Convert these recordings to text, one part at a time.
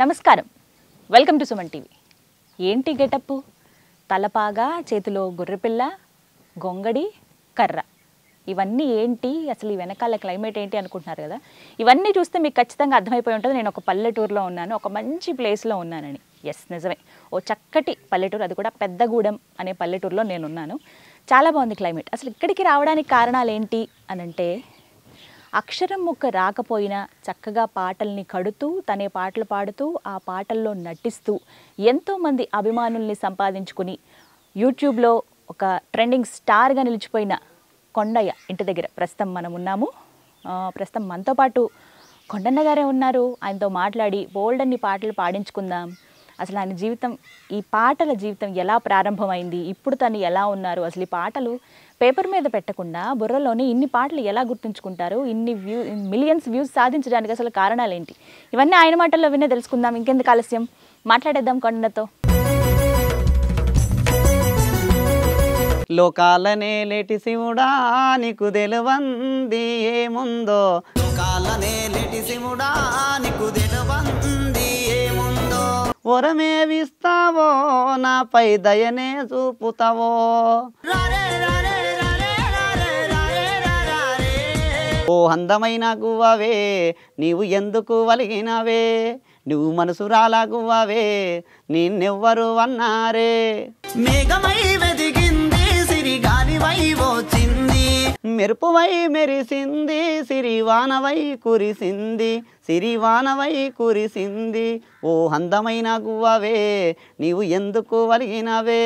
నమస్కారం welcome to Suman TV ఏంటి getup తలపాగా చేతిలో గొర్రెపిల్ల గొంగడి కర్ర ఇవన్నీ ఏంటి అసలు ఈ వెనకాల క్లైమేట్ ఏంటి అనుకుంటున్నారు కదా ఇవన్నీ చూస్తే మీకు ఖచ్చితంగా అర్థమైపోయి ఉంటుంది నేను ఒక పల్లెటూరులో ఉన్నాను ఒక మంచి ప్లేస్లో ఉన్నానని ఎస్ నిజమే ఓ చక్కటి పల్లెటూరు అది కూడా పెద్దగూడెం అనే పల్లెటూరులో నేనున్నాను చాలా బాగుంది క్లైమేట్ అసలు ఇక్కడికి రావడానికి కారణాలు ఏంటి అనంటే అక్షరం ముక్క రాకపోయినా చక్కగా పాటల్ని కడుతూ తనే పాటలు పాడుతూ ఆ పాటల్లో నటిస్తూ ఎంతోమంది అభిమానుల్ని సంపాదించుకుని యూట్యూబ్లో ఒక ట్రెండింగ్ స్టార్గా నిలిచిపోయిన కొండయ్య ఇంటి దగ్గర ప్రస్తుతం మనం ఉన్నాము ప్రస్తుతం మనతో పాటు కొండన్న గారే ఉన్నారు ఆయనతో మాట్లాడి బోల్డన్ని పాటలు పాడించుకుందాం అసలు ఆయన జీవితం ఈ పాటల జీవితం ఎలా ప్రారంభమైంది ఇప్పుడు తను ఎలా ఉన్నారు అసలు ఈ పాటలు పేపర్ మీద పెట్టకుండా బుర్రలోనే ఇన్ని పాటలు ఎలా గుర్తుంచుకుంటారు ఇన్ని వ్యూ మిలియన్స్ వ్యూస్ సాధించడానికి అసలు కారణాలు ఏంటి ఇవన్నీ ఆయన మాటల్లో వినే తెలుసుకుందాం ఇంకెందుకు ఆలస్యం మాట్లాడేద్దాం కొండతో లోకాలనే లేటి శివుడా నీకు తెలువంది ఏముందో లోకాలనే లేటి శివుడా నీకు తెలువంది వరమేవిస్తావో నాపై దయనే చూపుతావో ఓ అందమైన గువ్వవే నీవు ఎందుకు వలిగినవే నువ్వు మనసురాలా గువ్వవే నిన్నెవ్వరు అన్నారే మేఘమై వెదిగింది సిరిగాని వచ్చింది మెరుపువై మెరిసింది సిరివానవై కురిసింది సిరివానవై కురిసింది ఓ అందమైన గువ్వవే నీవు ఎందుకు వలిగినవే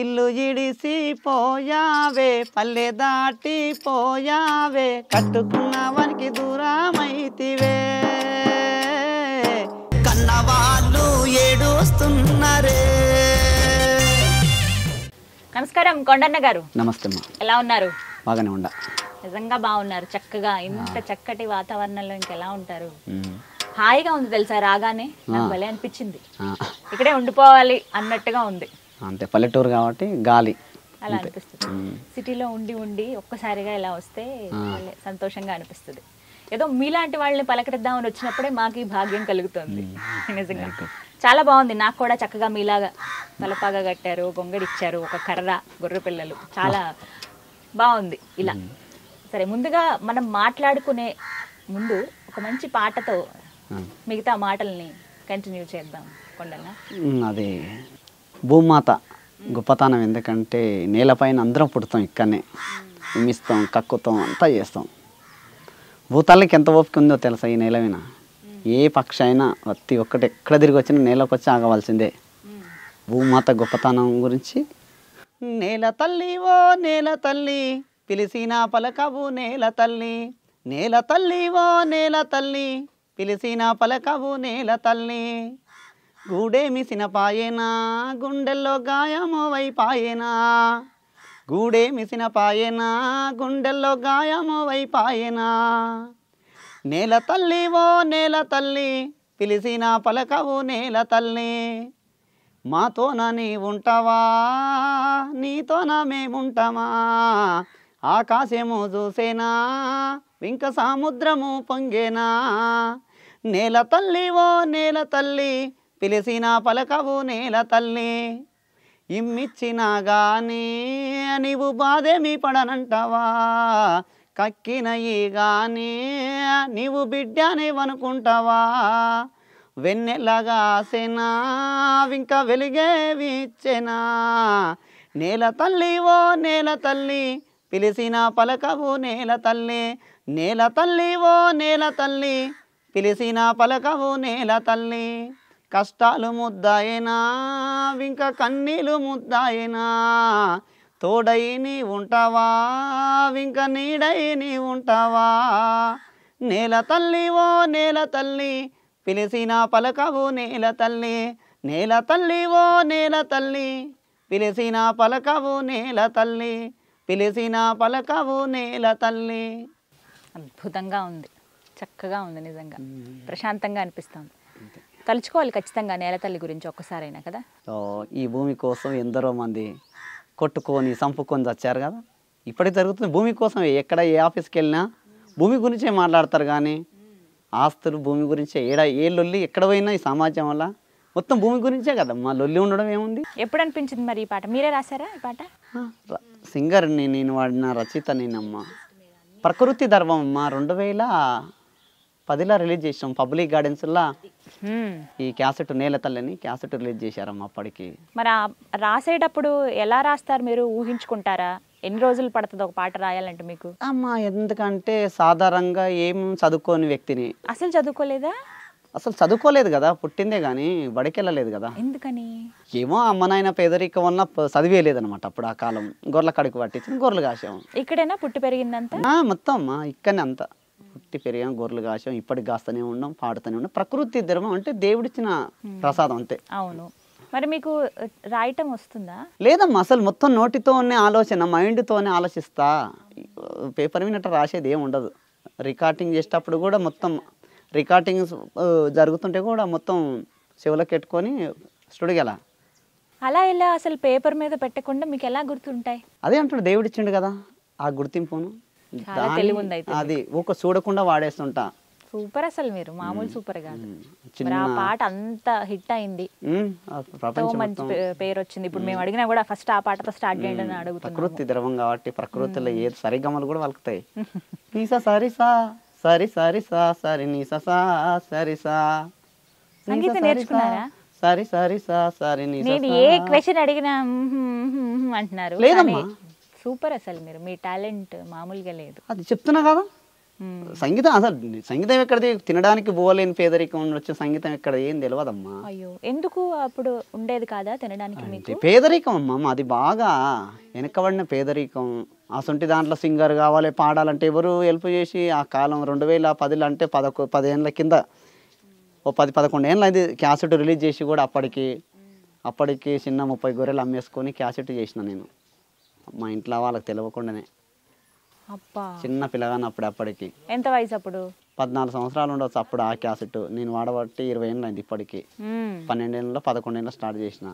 ఇల్లు ఇడిసి పోయావే పల్లె దాటి పోయావే వానికి దూరమైతివే కన్నవాళ్ళు ఏడుస్తున్నారే నమస్కారం కొండన్న గారు నమస్తే ఎలా ఉన్నారు బాగానే ఉండ నిజంగా బాగున్నారు చక్కగా ఇంత చక్కటి వాతావరణంలో ఇంకెలా ఉంటారు హాయిగా ఉంది తెలుసా రాగానే నాకు భలే అనిపించింది ఇక్కడే ఉండిపోవాలి అన్నట్టుగా ఉంది అంతే పల్లెటూరు కాబట్టి గాలి అలా అనిపిస్తుంది సిటీలో ఉండి ఉండి ఒక్కసారిగా ఇలా వస్తే సంతోషంగా అనిపిస్తుంది ఏదో మీలాంటి వాళ్ళని పలకరిద్దామని వచ్చినప్పుడే మాకు ఈ భాగ్యం కలుగుతుంది నిజంగా చాలా బాగుంది నాకు కూడా చక్కగా మీలాగా తలపాగా కట్టారు గొంగడిచ్చారు ఒక కర్ర గొర్రె పిల్లలు చాలా బాగుంది ఇలా సరే ముందుగా మనం మాట్లాడుకునే ముందు ఒక మంచి పాటతో మిగతా మాటల్ని కంటిన్యూ చేద్దాం కొండన్న అది భూమాత గొప్పతనం ఎందుకంటే నేలపైన అందరం పుడతాం ఇక్కడనే ఉమ్మిస్తాం కక్కుతాం అంతా చేస్తాం భూతాలకి ఎంత ఓపిక ఉందో తెలుసా ఈ నేల ఏ పక్షి అయినా ప్రతి ఒక్కటి ఎక్కడ తిరిగి వచ్చినా నేలకు వచ్చి ఆగవలసిందే భూమాత గొప్పతనం గురించి నేల తల్లి ఓ నేల తల్లి పిలిచిన పలకవు నేల తల్లి నేల తల్లి ఓ నేల తల్లి పిలిచిన పలకవు నేల తల్లి మిసిన పాయేనా గుండెల్లో గాయమో వైపాయేనా మిసిన పాయేనా గుండెల్లో గాయమో వైపాయేనా నేల తల్లి ఓ నేల తల్లి పిలిచిన పలకవు నేల తల్లి మాతోన నీ ఉంటావా నీతోన మేముంటామా ఆకాశము చూసేనా ఇంక సముద్రము పొంగేనా నేల తల్లి ఓ నేల తల్లి పిలిచిన పలకవు నేల తల్లి ఇమ్మిచ్చినా కానీ నీవు బాధేమీ పడనంటావా కక్కినయి కానీ నీవు బిడ్డానేవనుకుంటావా వెన్నెలగా సెనా ఇంక వెలిగేవి నేల తల్లి ఓ నేల తల్లి పిలిచిన పలకవు నేల తల్లి నేల తల్లి ఓ నేల తల్లి పిలిచిన పలకవు నేల తల్లి కష్టాలు ముద్దాయినా ఇంక కన్నీలు ముద్దాయినా తోడైని ఉంటావా ఇంక నీడైని ఉంటావా నేల తల్లి ఓ నేల తల్లి పిలిచిన పలకవు నేల తల్లి నేల తల్లి ఓ నేల తల్లి పిలిచిన పలకవు నేల తల్లి పిలిచిన పలకవు నేల తల్లి అద్భుతంగా ఉంది చక్కగా ఉంది నిజంగా ప్రశాంతంగా అనిపిస్తుంది తలుచుకోవాలి ఖచ్చితంగా నేల తల్లి గురించి ఒక్కసారైనా కదా ఈ భూమి కోసం ఎందరో మంది కొట్టుకొని చంపుకొని చచ్చారు కదా ఇప్పటికి జరుగుతుంది భూమి కోసం ఎక్కడ ఏ ఆఫీస్కి వెళ్ళినా భూమి గురించే మాట్లాడతారు కానీ ఆస్తులు భూమి గురించే ఏడ ఏ లొల్లి ఎక్కడ పోయినా ఈ సమాజం వల్ల మొత్తం భూమి గురించే కదా మా లొల్లి ఉండడం ఏముంది ఎప్పుడు అనిపించింది మరి ఈ పాట మీరే రాశారా ఈ పాట సింగర్ని నేను వాడిన రచయిత నేనమ్మా ప్రకృతి ధర్మం అమ్మ రెండు వేల పదిలా రిలీజ్ చేసాం పబ్లిక్ గార్డెన్స్ లా ఈ క్యాసెట్ నేల తల్లిని క్యాసెట్ రిలీజ్ చేశారమ్మ అప్పటికి మరి రాసేటప్పుడు ఎలా రాస్తారు మీరు ఊహించుకుంటారా ఎన్ని రోజులు పడుతుంది ఒక పాట రాయాలంటే మీకు అమ్మా ఎందుకంటే సాధారణంగా ఏం చదువుకోని వ్యక్తిని అసలు చదువుకోలేదా అసలు చదువుకోలేదు కదా పుట్టిందే కానీ బడికెళ్ళలేదు కదా ఎందుకని ఏమో అమ్మ నాయన పేదరికం వల్ల చదివేయలేదు అనమాట అప్పుడు ఆ కాలం గొర్రెల కడుకు పట్టించిన గొర్రెలు కాసాము ఇక్కడేనా పుట్టి పెరిగిందంతా మొత్తం అమ్మా ఇక్కడనే అంతా పుట్టి పెరిగాం గొర్రెలు కాసాం ఇప్పటికి కాస్తూనే ఉన్నాం పాడుతూనే ఉన్నాం ప్రకృతి ధర్మం అంటే దేవుడిచ్చిన ప్రసాదం అంతే అవును మరి మీకు రాయటం వస్తుందా లేదమ్మా అసలు మొత్తం నోటితోనే ఆలోచన మైండ్తోనే ఆలోచిస్తా పేపర్ మీద రాసేది ఏమి ఉండదు రికార్డింగ్ చేసేటప్పుడు కూడా మొత్తం రికార్డింగ్ జరుగుతుంటే కూడా మొత్తం శివులకు పెట్టుకొని స్టూడియోలా అలా ఇలా అసలు పేపర్ మీద పెట్టకుండా మీకు ఎలా గుర్తుంటాయి అదే అంటాడు దేవుడిచ్చిండు కదా ఆ గుర్తింపును అది ఒక చూడకుండా వాడేస్తుంటా సూపర్ అసలు మీరు మామూలు సూపర్ కాదు పాట అంత హిట్ అయింది మంచి పేరు వచ్చింది ఇప్పుడు మేము అడిగినా కూడా ఫస్ట్ ఆ పాటతో స్టార్ట్ చేయండి అని అడుగుతున్నాం ప్రకృతి ద్రవం కాబట్టి ప్రకృతిలో ఏ సరిగమలు కూడా వలుకుతాయి నీసా సరిసా సరి సరి సా సరి నీసా సా సరి సా సంగీతం నేర్చుకున్నారా సరి సరి సా సరి నేను ఏ క్వశ్చన్ అడిగినా అంటున్నారు లేదమ్మా సూపర్ అసలు మీరు మీ టాలెంట్ మామూలుగా లేదు అది చెప్తున్నా కదా సంగీతం అసలు సంగీతం ఎక్కడది తినడానికి పోలేని పేదరికం వచ్చిన సంగీతం ఎక్కడ ఏం తెలియదమ్మా అయ్యో ఎందుకు అప్పుడు ఉండేది కాదా తినడానికి పేదరికం అమ్మా అది బాగా వెనకబడిన పేదరికం అసొంటి దాంట్లో సింగర్ కావాలి పాడాలంటే ఎవరు హెల్ప్ చేసి ఆ కాలం రెండు వేల పదిలో అంటే పదకొ పదిహేనుల కింద ఓ పది పదకొండు ఏళ్ళు అది క్యాసెట్ రిలీజ్ చేసి కూడా అప్పటికి అప్పటికి చిన్న ముప్పై గొర్రెలు అమ్మేసుకొని క్యాసెట్ చేసిన నేను మా ఇంట్లో వాళ్ళకి తెలియకుండానే చిన్న పిల్లగాని అప్పుడు అప్పటికి ఎంత వయసు అప్పుడు పద్నాలుగు సంవత్సరాలు ఉండొచ్చు అప్పుడు ఆ క్యాసెట్ నేను వాడబట్టి ఇరవై ఏళ్ళు అయింది ఇప్పటికి పన్నెండేళ్ళలో ఏళ్ళు స్టార్ట్ చేసిన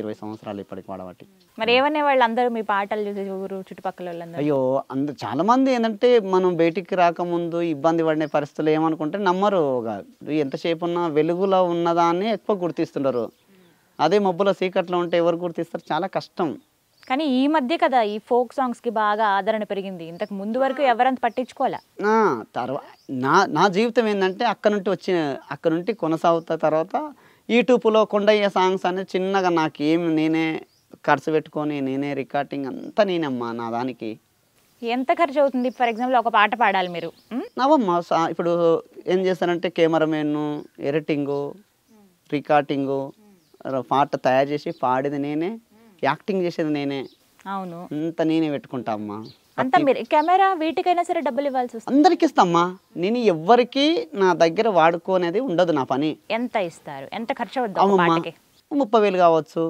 ఇరవై సంవత్సరాలు ఇప్పటికి వాడబట్టి మరి ఏమనే వాళ్ళు అందరూ మీ పాటలు చూసి ఊరు చుట్టుపక్కల అయ్యో అందరు చాలా మంది ఏంటంటే మనం బయటికి రాకముందు ఇబ్బంది పడిన పరిస్థితులు ఏమనుకుంటే నమ్మరు ఎంతసేపు ఉన్నా వెలుగులో ఉన్నదాన్ని ఎక్కువ గుర్తిస్తుండరు అదే మబ్బులో సీకట్లో ఉంటే ఎవరు గుర్తిస్తారు చాలా కష్టం కానీ ఈ మధ్య కదా ఈ ఫోక్ సాంగ్స్ కి బాగా ఆదరణ పెరిగింది ఇంతకు ముందు వరకు ఎవరంత పట్టించుకోలే తర్వాత నా నా జీవితం ఏంటంటే అక్కడ నుండి వచ్చిన అక్కడ నుండి కొనసాగుతా తర్వాత యూట్యూబ్లో కొండయ్య సాంగ్స్ అనేది చిన్నగా నాకు ఏం నేనే ఖర్చు పెట్టుకొని నేనే రికార్డింగ్ అంతా నేనమ్మా నా దానికి ఎంత ఖర్చు అవుతుంది ఫర్ ఎగ్జాంపుల్ ఒక పాట పాడాలి మీరు నవమ్మా ఇప్పుడు ఏం చేస్తారంటే కెమెరామెన్ ఎడిటింగు రికార్డింగు పాట తయారు చేసి పాడేది నేనే యాక్టింగ్ చేసేది నేనే అవును అంత నేనే పెట్టుకుంటా అమ్మా అంతా మీరు కెమెరా వీటికైనా సరే డబ్బులు ఇవ్వాల్సి వస్తుంది అందరికి ఇస్తామ్మా నేను ఎవ్వరికి నా దగ్గర వాడుకోనేది ఉండదు నా పని ఎంత ఇస్తారు ఎంత ఖర్చు అవుతుంది ముప్పై వేలు కావచ్చు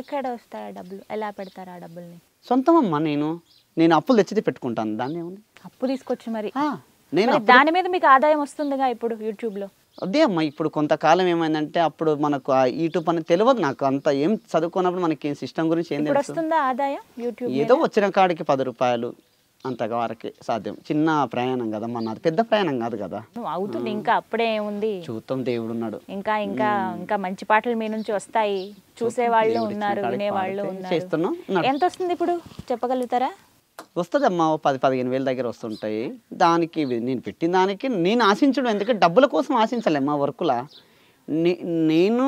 ఎక్కడ వస్తాయి ఆ డబ్బులు ఎలా పెడతారు ఆ డబ్బుల్ని సొంతమమ్మా నేను నేను అప్పులు తెచ్చి పెట్టుకుంటాను దాన్ని ఏముంది అప్పు తీసుకొచ్చి మరి నేను దాని మీద మీకు ఆదాయం వస్తుందిగా ఇప్పుడు యూట్యూబ్ లో అదే అమ్మ ఇప్పుడు కొంతకాలం ఏమైందంటే అప్పుడు మనకు ఆ యూట్యూబ్ అనేది తెలియదు నాకు అంత ఏం చదువుకున్నప్పుడు మనకి సిస్టమ్ గురించి ఏం తెలుసు ఆదాయం ఏదో వచ్చిన కాడికి పది రూపాయలు అంతగా వారికి సాధ్యం చిన్న ప్రయాణం కదా మన పెద్ద ప్రయాణం కాదు కదా అవుతుంది ఇంకా అప్పుడే ఉంది చూద్దాం దేవుడు ఉన్నాడు ఇంకా ఇంకా ఇంకా మంచి పాటలు మీ నుంచి వస్తాయి చూసే వాళ్ళు ఉన్నారు వినేవాళ్ళు ఎంత వస్తుంది ఇప్పుడు చెప్పగలుగుతారా వస్తుందమ్మా పది పదిహేను వేల దగ్గర వస్తుంటాయి దానికి నేను పెట్టిన దానికి నేను ఆశించడం ఎందుకంటే డబ్బుల కోసం ఆశించలేమ్మా వర్కులా నేను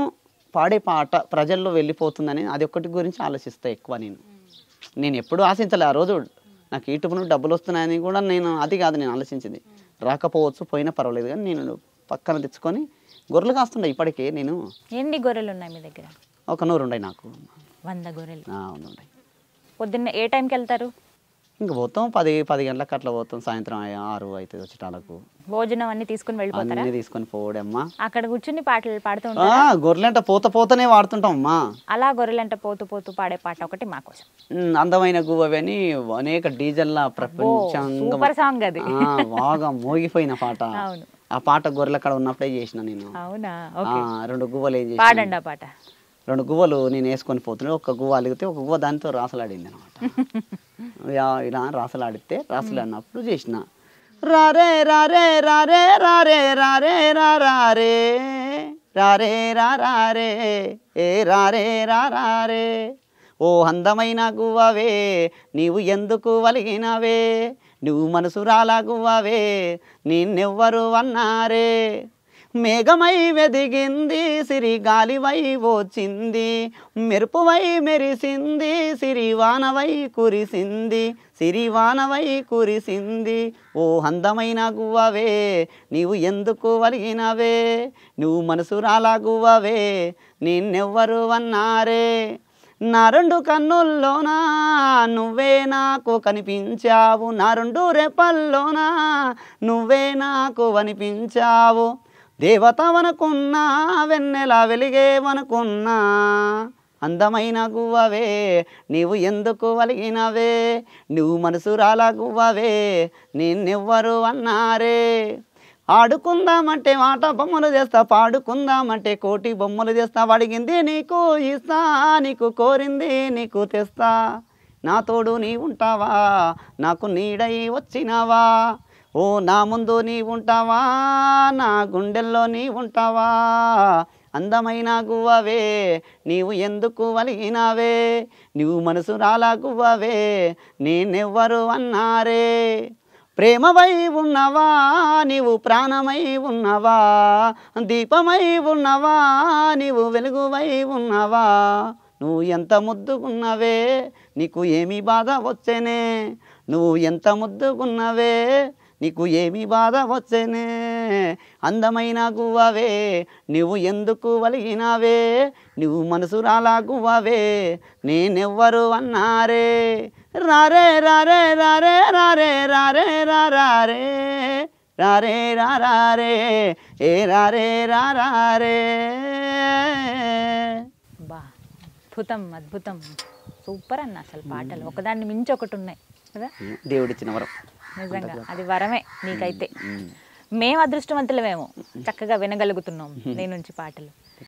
పాడే పాట ప్రజల్లో వెళ్ళిపోతుందని అది ఒక్కటి గురించి ఆలోచిస్తా ఎక్కువ నేను నేను ఎప్పుడు ఆశించలే ఆ రోజు నాకు ఈటుపు నుండి డబ్బులు వస్తున్నాయని కూడా నేను అది కాదు నేను ఆలోచించింది రాకపోవచ్చు పోయినా పర్వాలేదు కానీ నేను పక్కన తెచ్చుకొని గొర్రెలు కాస్తుండే ఇప్పటికే నేను ఎన్ని గొర్రెలు ఉన్నాయి మీ దగ్గర ఒక నూరు ఉన్నాయి నాకు వంద గొర్రెలు పొద్దున్న ఏ టైంకి వెళ్తారు ఇంక పోతాం పది పది గంటలకు అట్లా పోతాం సాయంత్రం ఆరు అయితే వచ్చేటాలకు భోజనం అన్ని తీసుకుని వెళ్ళిపోతారా అన్ని తీసుకుని పోవడమ్మా అక్కడ కూర్చుని పాటలు పాడుతుంటా ఆ గొర్రెలంట పోత పోతనే పాడుతుంటాం అమ్మా అలా గొర్రెలంట పోతూ పోతూ పాడే పాట ఒకటి మా కోసం ఉమ్, అందమైన గువ్వని అనేక డీజల్ ప్రపంచంగా సాంగ్ అది బాగా మోగిపోయిన పాట అవును. ఆ పాట గొర్రెల కాడ ఉన్నప్పుడే చేసిన నేను అవునా రెండు గువ్వలు ఏం పాడండి ఆ పాట రెండు గువ్వలు నేను వేసుకొని పోతున్నాయి ఒక గువ్వ అలిగితే ఒక గువ్వ దానితో రాసలాడింది అనమాట ఇలా రాసలు ఆడితే రాసలు అన్నప్పుడు చేసిన రారే రారే రారే రారే రారే రారే రారే రారే ఏ రారే రారే ఓ అందమైన గువ్వవే నీవు ఎందుకు వలిగినవే నువ్వు మనసు రాలా గువ్వవే నిన్నెవ్వరు అన్నారే మేఘమై వెదిగింది సిరి గాలివై వచ్చింది మెరుపువై మెరిసింది సిరివానవై కురిసింది సిరివానవై కురిసింది ఓ అందమైన గువ్వవే నీవు ఎందుకు వలిగినవే నువ్వు మనసురాలా గువ్వవే నిన్నెవ్వరు అన్నారే నా రెండు కన్నుల్లోనా నువ్వే నాకు కనిపించావు నా రెండు రెపల్లోనా నువ్వే నాకు అనిపించావు దేవత దేవతవనుకున్నా వెన్నెల వెలిగేవనుకున్నా అందమైన గువ్వవే నీవు ఎందుకు వలిగినవే నువ్వు మనసురాల గువ్వవే నిన్నెవ్వరు అన్నారే ఆడుకుందామంటే ఆట బొమ్మలు చేస్తా పాడుకుందామంటే కోటి బొమ్మలు చేస్తా అడిగింది నీకు ఇస్తా నీకు కోరింది నీకు తెస్తా నా తోడు నీ ఉంటావా నాకు నీడై వచ్చినావా ఓ నా ముందు నీ ఉంటావా నా గుండెల్లో నీ ఉంటావా అందమైన గువ్వవే నీవు ఎందుకు వలిగినావే నీవు మనసు రాలా గువ్వవే నేనెవ్వరు అన్నారే ప్రేమవై ఉన్నవా నీవు ప్రాణమై ఉన్నవా దీపమై ఉన్నవా నీవు వెలుగువై ఉన్నవా నువ్వు ఎంత ముద్దుకున్నవే నీకు ఏమి బాధ వచ్చేనే నువ్వు ఎంత ముద్దుకున్నవే నీకు ఏమి బాధ వచ్చేనే అందమైన గువ్వవే నువ్వు ఎందుకు వలిగినావే నువ్వు మనసు రాలా గువ్వవే నేనెవ్వరు అన్నారే రారే రారే రారే రారే రారే రారే రారే రారే ఏ రారే రారే బా అద్భుతం అద్భుతం సూపర్ అన్న అసలు పాటలు ఒకదాన్ని మించి ఒకటి ఉన్నాయి కదా దేవుడిచ్చిన వరం నిజంగా అది వరమే నీకైతే మేము అదృష్టవంతులమేమో చక్కగా వినగలుగుతున్నాం నేనుంచి పాటలు